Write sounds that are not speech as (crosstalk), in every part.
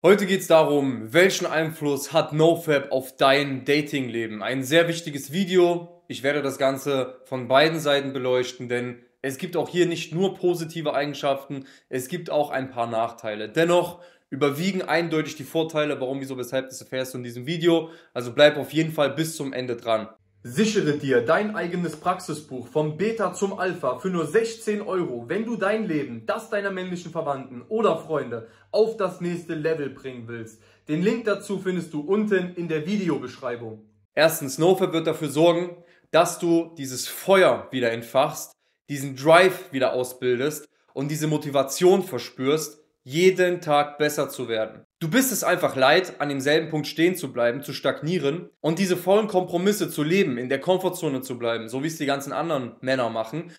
Heute geht es darum, welchen Einfluss hat NoFab auf dein Datingleben? Ein sehr wichtiges Video. Ich werde das Ganze von beiden Seiten beleuchten, denn es gibt auch hier nicht nur positive Eigenschaften, es gibt auch ein paar Nachteile. Dennoch überwiegen eindeutig die Vorteile, warum, wieso, weshalb das erfährst du in diesem Video. Also bleib auf jeden Fall bis zum Ende dran. Sichere dir dein eigenes Praxisbuch vom Beta zum Alpha für nur 16 Euro, wenn du dein Leben, das deiner männlichen Verwandten oder Freunde auf das nächste Level bringen willst. Den Link dazu findest du unten in der Videobeschreibung. Erstens, NoFab wird dafür sorgen, dass du dieses Feuer wieder entfachst, diesen Drive wieder ausbildest und diese Motivation verspürst, jeden Tag besser zu werden. Du bist es einfach leid, an demselben Punkt stehen zu bleiben, zu stagnieren und diese vollen Kompromisse zu leben, in der Komfortzone zu bleiben, so wie es die ganzen anderen Männer machen.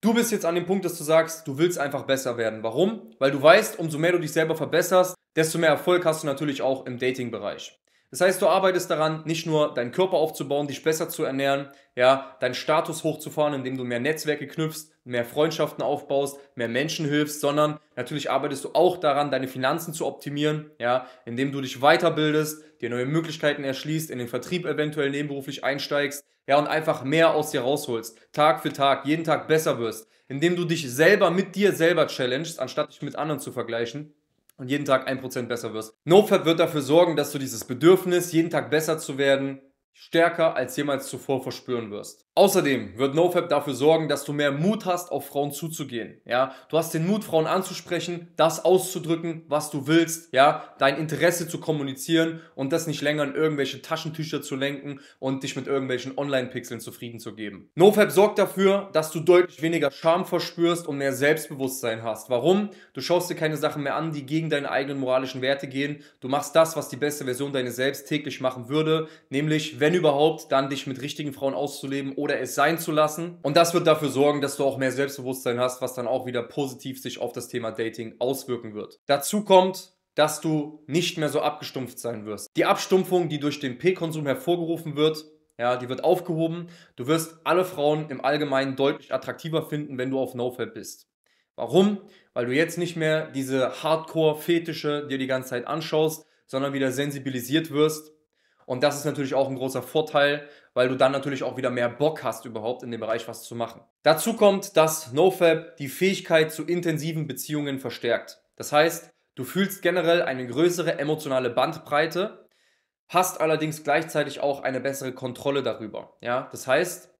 Du bist jetzt an dem Punkt, dass du sagst, du willst einfach besser werden. Warum? Weil du weißt, umso mehr du dich selber verbesserst, desto mehr Erfolg hast du natürlich auch im Dating-Bereich. Das heißt, du arbeitest daran, nicht nur deinen Körper aufzubauen, dich besser zu ernähren, ja, deinen Status hochzufahren, indem du mehr Netzwerke knüpfst, mehr Freundschaften aufbaust, mehr Menschen hilfst, sondern natürlich arbeitest du auch daran, deine Finanzen zu optimieren, ja, indem du dich weiterbildest, dir neue Möglichkeiten erschließt, in den Vertrieb eventuell nebenberuflich einsteigst, ja, und einfach mehr aus dir rausholst, Tag für Tag, jeden Tag besser wirst, indem du dich selber mit dir selber challengest, anstatt dich mit anderen zu vergleichen und jeden Tag 1% besser wirst. NoFab wird dafür sorgen, dass du dieses Bedürfnis, jeden Tag besser zu werden, stärker als jemals zuvor verspüren wirst. Außerdem wird NoFap dafür sorgen, dass du mehr Mut hast, auf Frauen zuzugehen. Ja, du hast den Mut, Frauen anzusprechen, das auszudrücken, was du willst. Ja, dein Interesse zu kommunizieren und das nicht länger in irgendwelche Taschentücher zu lenken und dich mit irgendwelchen Online-Pixeln zufrieden zu geben. NoFap sorgt dafür, dass du deutlich weniger Scham verspürst und mehr Selbstbewusstsein hast. Warum? Du schaust dir keine Sachen mehr an, die gegen deine eigenen moralischen Werte gehen. Du machst das, was die beste Version deines Selbst täglich machen würde, nämlich wenn überhaupt, dann dich mit richtigen Frauen auszuleben oder es sein zu lassen. Und das wird dafür sorgen, dass du auch mehr Selbstbewusstsein hast, was dann auch wieder positiv sich auf das Thema Dating auswirken wird. Dazu kommt, dass du nicht mehr so abgestumpft sein wirst. Die Abstumpfung, die durch den P-Konsum hervorgerufen wird, ja, die wird aufgehoben. Du wirst alle Frauen im Allgemeinen deutlich attraktiver finden, wenn du auf NoFap bist. Warum? Weil du jetzt nicht mehr diese Hardcore-Fetische dir die ganze Zeit anschaust, sondern wieder sensibilisiert wirst und das ist natürlich auch ein großer Vorteil, weil du dann natürlich auch wieder mehr Bock hast, überhaupt in dem Bereich was zu machen. Dazu kommt, dass NoFab die Fähigkeit zu intensiven Beziehungen verstärkt. Das heißt, du fühlst generell eine größere emotionale Bandbreite, hast allerdings gleichzeitig auch eine bessere Kontrolle darüber. Ja? Das heißt,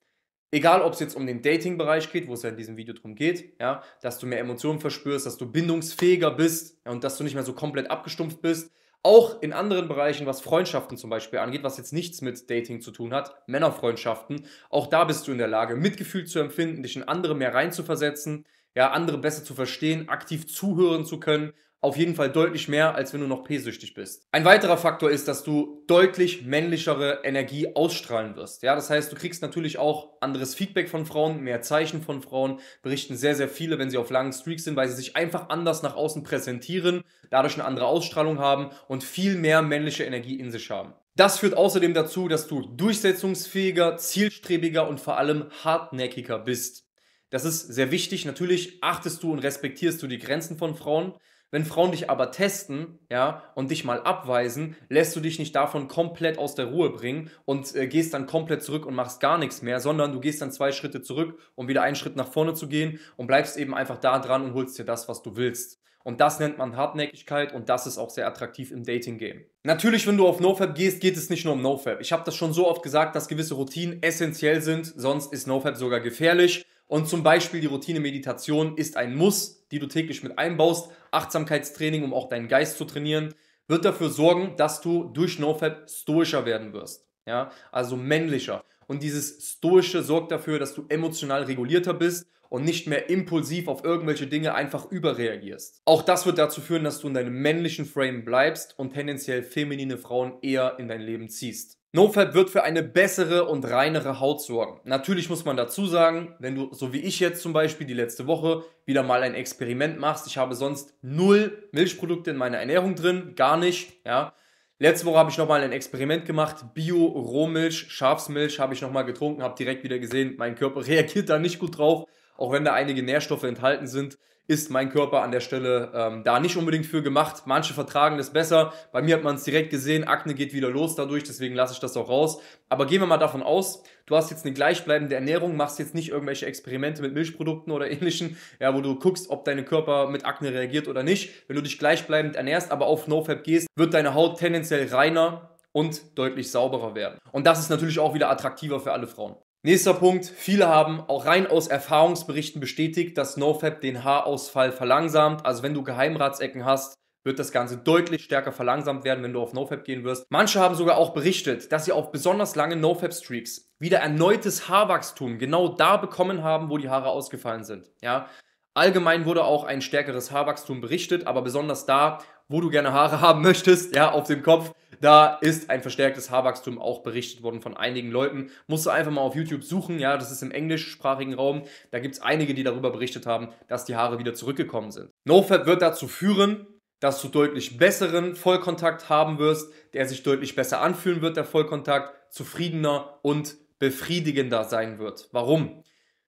Egal, ob es jetzt um den Dating-Bereich geht, wo es ja in diesem Video darum geht, ja, dass du mehr Emotionen verspürst, dass du bindungsfähiger bist und dass du nicht mehr so komplett abgestumpft bist, auch in anderen Bereichen, was Freundschaften zum Beispiel angeht, was jetzt nichts mit Dating zu tun hat, Männerfreundschaften, auch da bist du in der Lage, Mitgefühl zu empfinden, dich in andere mehr reinzuversetzen, ja, andere besser zu verstehen, aktiv zuhören zu können auf jeden Fall deutlich mehr, als wenn du noch p-süchtig bist. Ein weiterer Faktor ist, dass du deutlich männlichere Energie ausstrahlen wirst. Ja, das heißt, du kriegst natürlich auch anderes Feedback von Frauen, mehr Zeichen von Frauen, berichten sehr, sehr viele, wenn sie auf langen Streaks sind, weil sie sich einfach anders nach außen präsentieren, dadurch eine andere Ausstrahlung haben und viel mehr männliche Energie in sich haben. Das führt außerdem dazu, dass du durchsetzungsfähiger, zielstrebiger und vor allem hartnäckiger bist. Das ist sehr wichtig. Natürlich achtest du und respektierst du die Grenzen von Frauen. Wenn Frauen dich aber testen, ja, und dich mal abweisen, lässt du dich nicht davon komplett aus der Ruhe bringen und äh, gehst dann komplett zurück und machst gar nichts mehr, sondern du gehst dann zwei Schritte zurück, um wieder einen Schritt nach vorne zu gehen und bleibst eben einfach da dran und holst dir das, was du willst. Und das nennt man Hartnäckigkeit und das ist auch sehr attraktiv im Dating-Game. Natürlich, wenn du auf NoFab gehst, geht es nicht nur um NoFab. Ich habe das schon so oft gesagt, dass gewisse Routinen essentiell sind, sonst ist NoFab sogar gefährlich. Und zum Beispiel die Routine Meditation ist ein Muss, die du täglich mit einbaust. Achtsamkeitstraining, um auch deinen Geist zu trainieren, wird dafür sorgen, dass du durch NoFab stoischer werden wirst. Ja, also männlicher. Und dieses Stoische sorgt dafür, dass du emotional regulierter bist und nicht mehr impulsiv auf irgendwelche Dinge einfach überreagierst. Auch das wird dazu führen, dass du in deinem männlichen Frame bleibst und tendenziell feminine Frauen eher in dein Leben ziehst. NoFab wird für eine bessere und reinere Haut sorgen. Natürlich muss man dazu sagen, wenn du, so wie ich jetzt zum Beispiel die letzte Woche, wieder mal ein Experiment machst, ich habe sonst null Milchprodukte in meiner Ernährung drin, gar nicht, ja. Letzte Woche habe ich nochmal ein Experiment gemacht, Bio-Rohmilch, Schafsmilch habe ich nochmal getrunken, habe direkt wieder gesehen, mein Körper (laughs) reagiert da nicht gut drauf auch wenn da einige Nährstoffe enthalten sind, ist mein Körper an der Stelle ähm, da nicht unbedingt für gemacht. Manche vertragen das besser. Bei mir hat man es direkt gesehen, Akne geht wieder los dadurch, deswegen lasse ich das auch raus. Aber gehen wir mal davon aus, du hast jetzt eine gleichbleibende Ernährung, machst jetzt nicht irgendwelche Experimente mit Milchprodukten oder ähnlichen, (laughs) ja, wo du guckst, ob dein Körper mit Akne reagiert oder nicht. Wenn du dich gleichbleibend ernährst, aber auf NoFab gehst, wird deine Haut tendenziell reiner und deutlich sauberer werden. Und das ist natürlich auch wieder attraktiver für alle Frauen. Nächster Punkt. Viele haben auch rein aus Erfahrungsberichten bestätigt, dass NoFab den Haarausfall verlangsamt. Also wenn du Geheimratsecken hast, wird das Ganze deutlich stärker verlangsamt werden, wenn du auf NoFab gehen wirst. Manche haben sogar auch berichtet, dass sie auf besonders lange nofab streaks wieder erneutes Haarwachstum genau da bekommen haben, wo die Haare ausgefallen sind. Ja? Allgemein wurde auch ein stärkeres Haarwachstum berichtet, aber besonders da, wo du gerne Haare haben möchtest, ja, auf dem Kopf. Da ist ein verstärktes Haarwachstum auch berichtet worden von einigen Leuten. Musst du einfach mal auf YouTube suchen, ja, das ist im englischsprachigen Raum. Da gibt es einige, die darüber berichtet haben, dass die Haare wieder zurückgekommen sind. NoFap wird dazu führen, dass du deutlich besseren Vollkontakt haben wirst, der sich deutlich besser anfühlen wird, der Vollkontakt, zufriedener und befriedigender sein wird. Warum?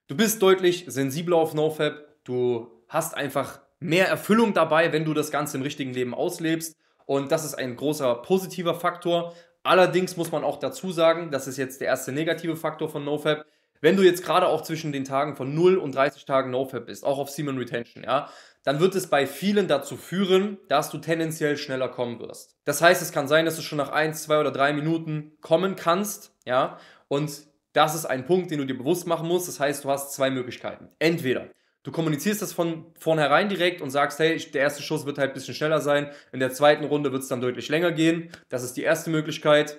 Du bist deutlich sensibler auf NoFap, du hast einfach mehr mhm. Erfüllung dabei, wenn du das Ganze im richtigen Leben auslebst. Und das ist ein großer positiver Faktor. Allerdings muss man auch dazu sagen, das ist jetzt der erste negative Faktor von NoFab. Wenn du jetzt gerade auch zwischen den Tagen von 0 und 30 Tagen NoFab bist, auch auf Semen Retention, ja, dann wird es bei vielen dazu führen, dass du tendenziell schneller kommen wirst. Das heißt, es kann sein, dass du schon nach 1, 2 oder 3 Minuten kommen kannst, ja, und das ist ein Punkt, den du dir bewusst machen musst. Das heißt, du hast zwei Möglichkeiten. Entweder Du kommunizierst das von vornherein direkt und sagst, hey, der erste Schuss wird halt ein bisschen schneller sein, in der zweiten Runde wird es dann deutlich länger gehen. Das ist die erste Möglichkeit.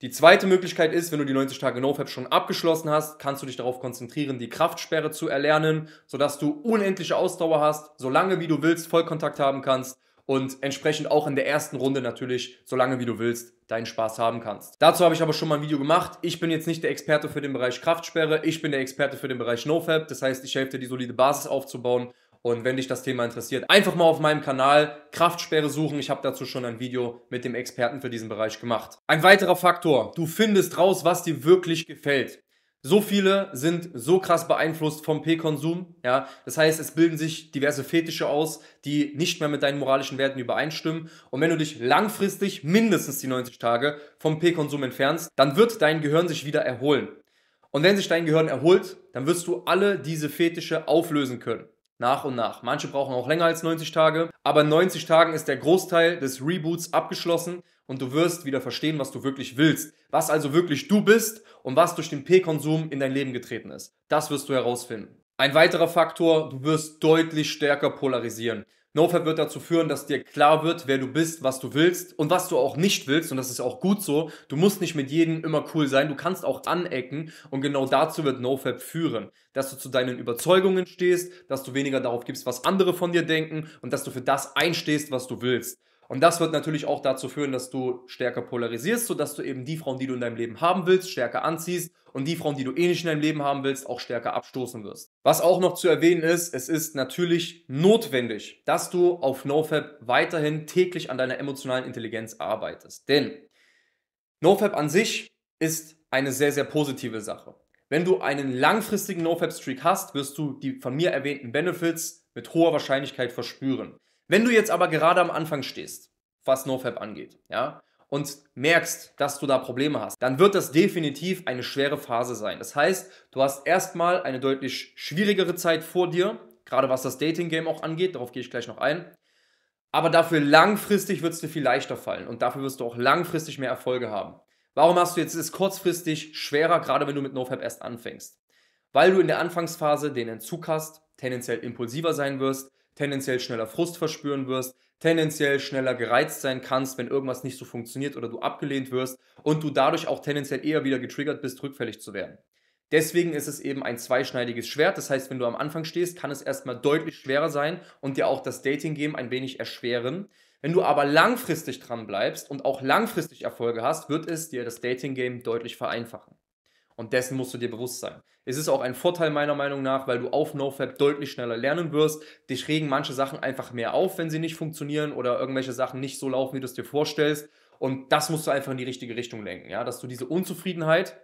Die zweite Möglichkeit ist, wenn du die 90 Tage NoFap schon abgeschlossen hast, kannst du dich darauf konzentrieren, die Kraftsperre zu erlernen, sodass du unendliche Ausdauer hast, solange wie du willst Vollkontakt haben kannst und entsprechend auch in der ersten Runde natürlich, so lange wie du willst, deinen Spaß haben kannst. Dazu habe ich aber schon mal ein Video gemacht. Ich bin jetzt nicht der Experte für den Bereich Kraftsperre, ich bin der Experte für den Bereich NoFab. Das heißt, ich helfe dir, die solide Basis aufzubauen. Und wenn dich das Thema interessiert, einfach mal auf meinem Kanal Kraftsperre suchen. Ich habe dazu schon ein Video mit dem Experten für diesen Bereich gemacht. Ein weiterer Faktor, du findest raus, was dir wirklich gefällt. So viele sind so krass beeinflusst vom P-Konsum. Ja? Das heißt, es bilden sich diverse Fetische aus, die nicht mehr mit deinen moralischen Werten übereinstimmen. Und wenn du dich langfristig, mindestens die 90 Tage, vom P-Konsum entfernst, dann wird dein Gehirn sich wieder erholen. Und wenn sich dein Gehirn erholt, dann wirst du alle diese Fetische auflösen können. Nach und nach. Manche brauchen auch länger als 90 Tage. Aber in 90 Tagen ist der Großteil des Reboots abgeschlossen und du wirst wieder verstehen, was du wirklich willst. Was also wirklich du bist und was durch den P-Konsum in dein Leben getreten ist. Das wirst du herausfinden. Ein weiterer Faktor, du wirst deutlich stärker polarisieren. NoFap wird dazu führen, dass dir klar wird, wer du bist, was du willst und was du auch nicht willst. Und das ist auch gut so. Du musst nicht mit jedem immer cool sein. Du kannst auch anecken. Und genau dazu wird NoFap führen. Dass du zu deinen Überzeugungen stehst, dass du weniger darauf gibst, was andere von dir denken und dass du für das einstehst, was du willst. Und das wird natürlich auch dazu führen, dass du stärker polarisierst, sodass du eben die Frauen, die du in deinem Leben haben willst, stärker anziehst und die Frauen, die du eh nicht in deinem Leben haben willst, auch stärker abstoßen wirst. Was auch noch zu erwähnen ist, es ist natürlich notwendig, dass du auf NoFab weiterhin täglich an deiner emotionalen Intelligenz arbeitest. Denn NoFab an sich ist eine sehr, sehr positive Sache. Wenn du einen langfristigen NoFab-Streak hast, wirst du die von mir erwähnten Benefits mit hoher Wahrscheinlichkeit verspüren. Wenn du jetzt aber gerade am Anfang stehst, was NoFab angeht, ja, und merkst, dass du da Probleme hast, dann wird das definitiv eine schwere Phase sein. Das heißt, du hast erstmal eine deutlich schwierigere Zeit vor dir, gerade was das Dating-Game auch angeht, darauf gehe ich gleich noch ein. Aber dafür langfristig wird es dir viel leichter fallen und dafür wirst du auch langfristig mehr Erfolge haben. Warum hast du jetzt es kurzfristig schwerer, gerade wenn du mit NoFab erst anfängst? Weil du in der Anfangsphase den Entzug hast, tendenziell impulsiver sein wirst, tendenziell schneller Frust verspüren wirst, tendenziell schneller gereizt sein kannst, wenn irgendwas nicht so funktioniert oder du abgelehnt wirst und du dadurch auch tendenziell eher wieder getriggert bist, rückfällig zu werden. Deswegen ist es eben ein zweischneidiges Schwert. Das heißt, wenn du am Anfang stehst, kann es erstmal deutlich schwerer sein und dir auch das Dating-Game ein wenig erschweren. Wenn du aber langfristig dran bleibst und auch langfristig Erfolge hast, wird es dir das Dating-Game deutlich vereinfachen. Und dessen musst du dir bewusst sein. Es ist auch ein Vorteil meiner Meinung nach, weil du auf NoFab deutlich schneller lernen wirst. Dich regen manche Sachen einfach mehr auf, wenn sie nicht funktionieren oder irgendwelche Sachen nicht so laufen, wie du es dir vorstellst. Und das musst du einfach in die richtige Richtung lenken, ja, dass du diese Unzufriedenheit,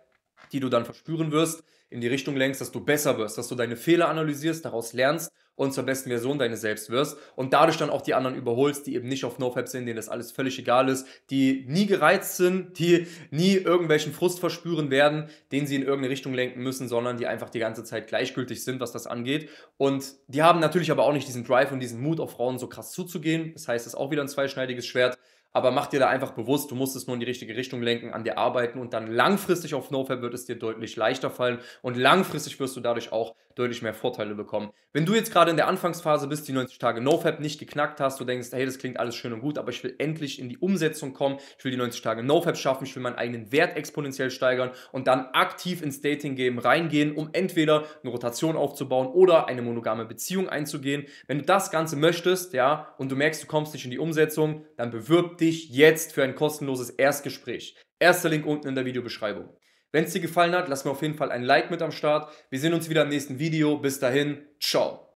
die du dann verspüren wirst, in die Richtung lenkst, dass du besser wirst, dass du deine Fehler analysierst, daraus lernst und zur besten Version deines selbst wirst und dadurch dann auch die anderen überholst, die eben nicht auf NoFap sind, denen das alles völlig egal ist, die nie gereizt sind, die nie irgendwelchen Frust verspüren werden, den sie in irgendeine Richtung lenken müssen, sondern die einfach die ganze Zeit gleichgültig sind, was das angeht. Und die haben natürlich aber auch nicht diesen Drive und diesen Mut, auf Frauen so krass zuzugehen. Das heißt, es ist auch wieder ein zweischneidiges Schwert. Aber mach dir da einfach bewusst, du musst es nur in die richtige Richtung lenken, an dir arbeiten und dann langfristig auf NoFap wird es dir deutlich leichter fallen und langfristig wirst du dadurch auch deutlich mehr Vorteile bekommen. Wenn du jetzt gerade in der Anfangsphase bist, die 90 Tage NoFap nicht geknackt hast, du denkst, hey, das klingt alles schön und gut, aber ich will endlich in die Umsetzung kommen, ich will die 90 Tage NoFap schaffen, ich will meinen eigenen Wert exponentiell steigern und dann aktiv ins Dating-Game reingehen, um entweder eine Rotation aufzubauen oder eine monogame Beziehung einzugehen. Wenn du das Ganze möchtest, ja, und du merkst, du kommst nicht in die Umsetzung, dann bewirb dich jetzt für ein kostenloses Erstgespräch. Erster Link unten in der Videobeschreibung. Wenn es dir gefallen hat, lass mir auf jeden Fall ein Like mit am Start. Wir sehen uns wieder im nächsten Video. Bis dahin, ciao.